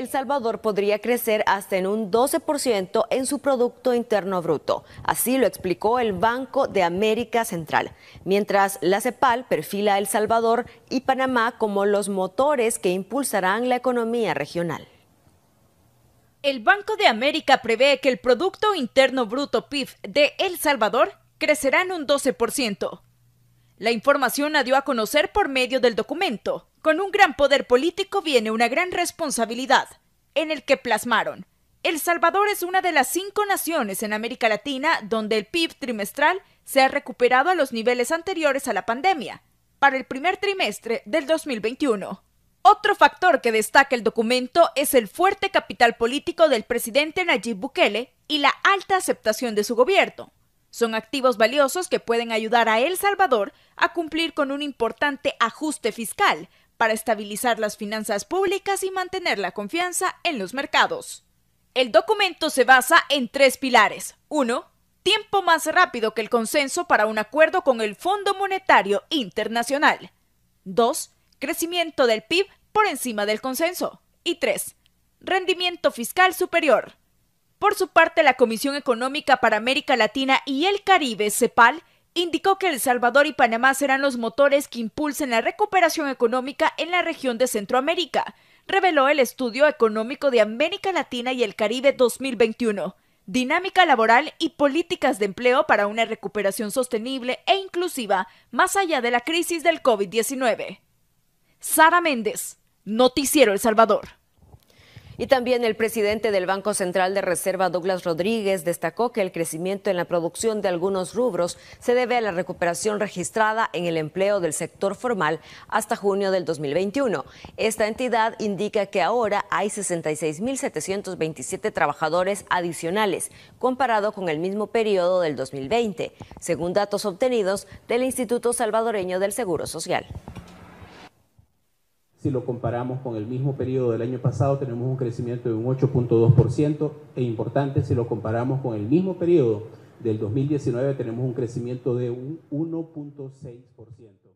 El Salvador podría crecer hasta en un 12% en su Producto Interno Bruto. Así lo explicó el Banco de América Central. Mientras la CEPAL perfila a El Salvador y Panamá como los motores que impulsarán la economía regional. El Banco de América prevé que el Producto Interno Bruto PIB de El Salvador crecerá en un 12%. La información la dio a conocer por medio del documento con un gran poder político viene una gran responsabilidad, en el que plasmaron. El Salvador es una de las cinco naciones en América Latina donde el PIB trimestral se ha recuperado a los niveles anteriores a la pandemia, para el primer trimestre del 2021. Otro factor que destaca el documento es el fuerte capital político del presidente Nayib Bukele y la alta aceptación de su gobierno. Son activos valiosos que pueden ayudar a El Salvador a cumplir con un importante ajuste fiscal para estabilizar las finanzas públicas y mantener la confianza en los mercados. El documento se basa en tres pilares. 1. Tiempo más rápido que el consenso para un acuerdo con el Fondo Monetario Internacional. 2. Crecimiento del PIB por encima del consenso. Y 3. Rendimiento fiscal superior. Por su parte, la Comisión Económica para América Latina y el Caribe, CEPAL, indicó que El Salvador y Panamá serán los motores que impulsen la recuperación económica en la región de Centroamérica, reveló el Estudio Económico de América Latina y el Caribe 2021, Dinámica Laboral y Políticas de Empleo para una recuperación sostenible e inclusiva más allá de la crisis del COVID-19. Sara Méndez, Noticiero El Salvador. Y también el presidente del Banco Central de Reserva, Douglas Rodríguez, destacó que el crecimiento en la producción de algunos rubros se debe a la recuperación registrada en el empleo del sector formal hasta junio del 2021. Esta entidad indica que ahora hay 66.727 trabajadores adicionales, comparado con el mismo periodo del 2020, según datos obtenidos del Instituto Salvadoreño del Seguro Social. Si lo comparamos con el mismo periodo del año pasado, tenemos un crecimiento de un 8.2% e importante, si lo comparamos con el mismo periodo del 2019, tenemos un crecimiento de un 1.6%.